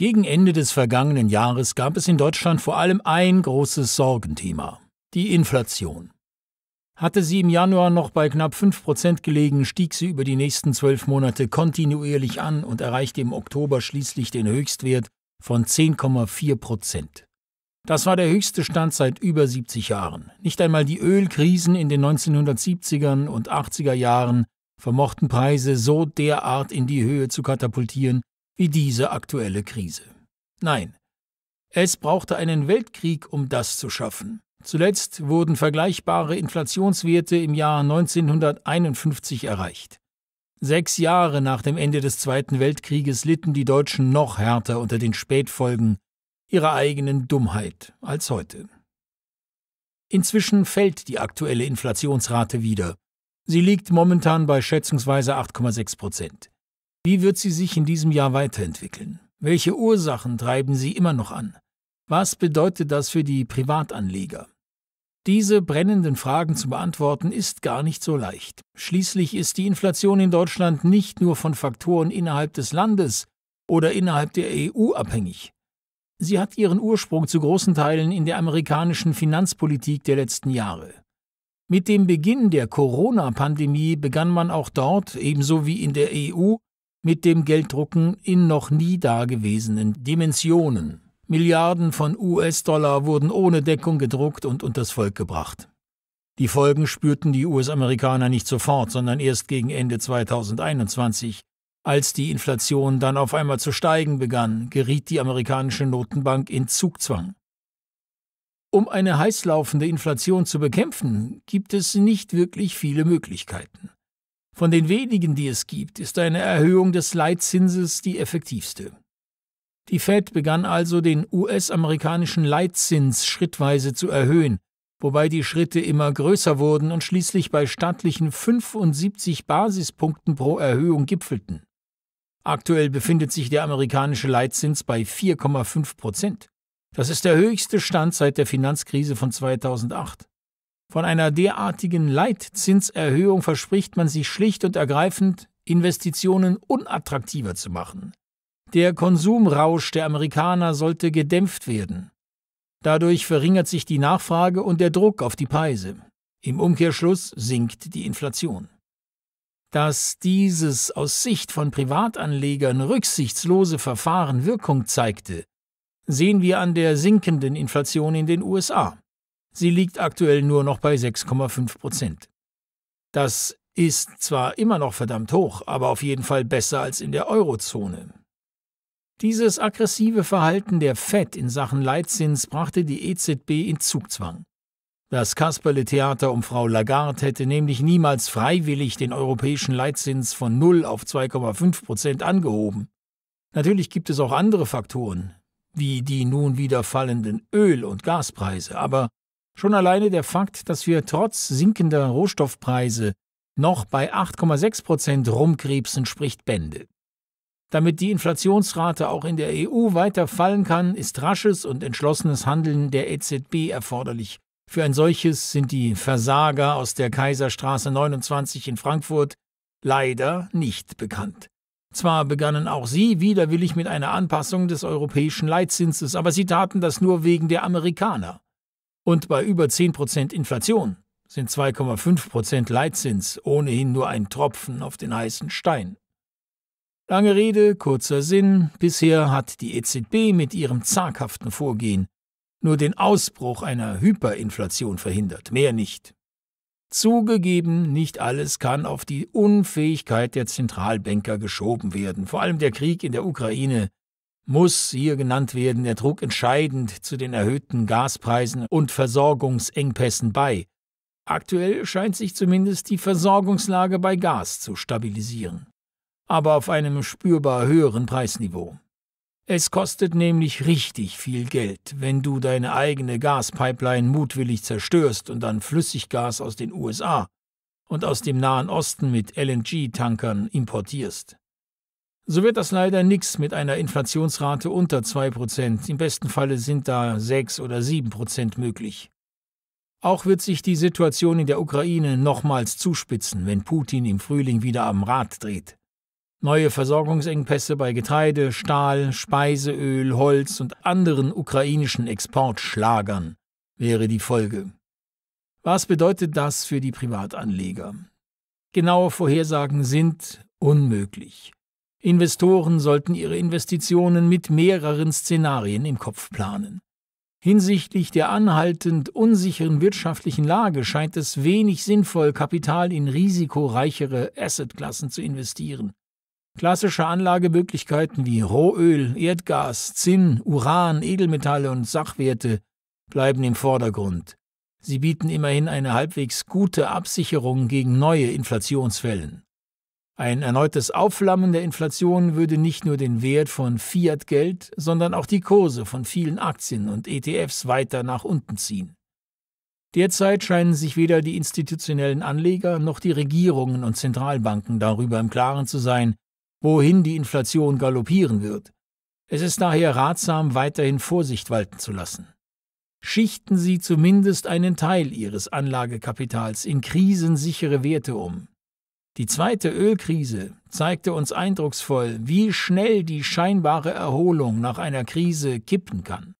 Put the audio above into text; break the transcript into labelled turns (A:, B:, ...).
A: Gegen Ende des vergangenen Jahres gab es in Deutschland vor allem ein großes Sorgenthema, die Inflation. Hatte sie im Januar noch bei knapp 5% gelegen, stieg sie über die nächsten zwölf Monate kontinuierlich an und erreichte im Oktober schließlich den Höchstwert von 10,4%. Das war der höchste Stand seit über 70 Jahren. Nicht einmal die Ölkrisen in den 1970ern und 80er Jahren vermochten Preise so derart in die Höhe zu katapultieren, wie diese aktuelle Krise. Nein, es brauchte einen Weltkrieg, um das zu schaffen. Zuletzt wurden vergleichbare Inflationswerte im Jahr 1951 erreicht. Sechs Jahre nach dem Ende des Zweiten Weltkrieges litten die Deutschen noch härter unter den Spätfolgen ihrer eigenen Dummheit als heute. Inzwischen fällt die aktuelle Inflationsrate wieder. Sie liegt momentan bei schätzungsweise 8,6 Prozent. Wie wird sie sich in diesem Jahr weiterentwickeln? Welche Ursachen treiben sie immer noch an? Was bedeutet das für die Privatanleger? Diese brennenden Fragen zu beantworten ist gar nicht so leicht. Schließlich ist die Inflation in Deutschland nicht nur von Faktoren innerhalb des Landes oder innerhalb der EU abhängig. Sie hat ihren Ursprung zu großen Teilen in der amerikanischen Finanzpolitik der letzten Jahre. Mit dem Beginn der Corona-Pandemie begann man auch dort, ebenso wie in der EU, mit dem Gelddrucken in noch nie dagewesenen Dimensionen. Milliarden von US-Dollar wurden ohne Deckung gedruckt und unters Volk gebracht. Die Folgen spürten die US-Amerikaner nicht sofort, sondern erst gegen Ende 2021. Als die Inflation dann auf einmal zu steigen begann, geriet die amerikanische Notenbank in Zugzwang. Um eine heißlaufende Inflation zu bekämpfen, gibt es nicht wirklich viele Möglichkeiten. Von den wenigen, die es gibt, ist eine Erhöhung des Leitzinses die effektivste. Die Fed begann also den US-amerikanischen Leitzins schrittweise zu erhöhen, wobei die Schritte immer größer wurden und schließlich bei stattlichen 75 Basispunkten pro Erhöhung gipfelten. Aktuell befindet sich der amerikanische Leitzins bei 4,5 Prozent. Das ist der höchste Stand seit der Finanzkrise von 2008. Von einer derartigen Leitzinserhöhung verspricht man sich schlicht und ergreifend, Investitionen unattraktiver zu machen. Der Konsumrausch der Amerikaner sollte gedämpft werden. Dadurch verringert sich die Nachfrage und der Druck auf die Preise. Im Umkehrschluss sinkt die Inflation. Dass dieses aus Sicht von Privatanlegern rücksichtslose Verfahren Wirkung zeigte, sehen wir an der sinkenden Inflation in den USA. Sie liegt aktuell nur noch bei 6,5 Prozent. Das ist zwar immer noch verdammt hoch, aber auf jeden Fall besser als in der Eurozone. Dieses aggressive Verhalten der FED in Sachen Leitzins brachte die EZB in Zugzwang. Das Kasperle-Theater um Frau Lagarde hätte nämlich niemals freiwillig den europäischen Leitzins von 0 auf 2,5 Prozent angehoben. Natürlich gibt es auch andere Faktoren, wie die nun wieder fallenden Öl- und Gaspreise, aber Schon alleine der Fakt, dass wir trotz sinkender Rohstoffpreise noch bei 8,6 Prozent rumkrebsen, spricht Bände. Damit die Inflationsrate auch in der EU weiter fallen kann, ist rasches und entschlossenes Handeln der EZB erforderlich. Für ein solches sind die Versager aus der Kaiserstraße 29 in Frankfurt leider nicht bekannt. Zwar begannen auch sie widerwillig mit einer Anpassung des europäischen Leitzinses, aber sie taten das nur wegen der Amerikaner. Und bei über 10% Inflation sind 2,5% Leitzins ohnehin nur ein Tropfen auf den heißen Stein. Lange Rede, kurzer Sinn, bisher hat die EZB mit ihrem zaghaften Vorgehen nur den Ausbruch einer Hyperinflation verhindert, mehr nicht. Zugegeben, nicht alles kann auf die Unfähigkeit der Zentralbanker geschoben werden, vor allem der Krieg in der Ukraine muss hier genannt werden, er trug entscheidend zu den erhöhten Gaspreisen und Versorgungsengpässen bei. Aktuell scheint sich zumindest die Versorgungslage bei Gas zu stabilisieren, aber auf einem spürbar höheren Preisniveau. Es kostet nämlich richtig viel Geld, wenn du deine eigene Gaspipeline mutwillig zerstörst und dann Flüssiggas aus den USA und aus dem Nahen Osten mit LNG-Tankern importierst. So wird das leider nichts mit einer Inflationsrate unter 2%. Im besten Falle sind da 6 oder 7% möglich. Auch wird sich die Situation in der Ukraine nochmals zuspitzen, wenn Putin im Frühling wieder am Rad dreht. Neue Versorgungsengpässe bei Getreide, Stahl, Speiseöl, Holz und anderen ukrainischen Exportschlagern wäre die Folge. Was bedeutet das für die Privatanleger? Genaue Vorhersagen sind unmöglich. Investoren sollten ihre Investitionen mit mehreren Szenarien im Kopf planen. Hinsichtlich der anhaltend unsicheren wirtschaftlichen Lage scheint es wenig sinnvoll, Kapital in risikoreichere Assetklassen zu investieren. Klassische Anlagemöglichkeiten wie Rohöl, Erdgas, Zinn, Uran, Edelmetalle und Sachwerte bleiben im Vordergrund. Sie bieten immerhin eine halbwegs gute Absicherung gegen neue Inflationswellen. Ein erneutes Aufflammen der Inflation würde nicht nur den Wert von Fiat-Geld, sondern auch die Kurse von vielen Aktien und ETFs weiter nach unten ziehen. Derzeit scheinen sich weder die institutionellen Anleger noch die Regierungen und Zentralbanken darüber im Klaren zu sein, wohin die Inflation galoppieren wird. Es ist daher ratsam, weiterhin Vorsicht walten zu lassen. Schichten Sie zumindest einen Teil Ihres Anlagekapitals in krisensichere Werte um, die zweite Ölkrise zeigte uns eindrucksvoll, wie schnell die scheinbare Erholung nach einer Krise kippen kann.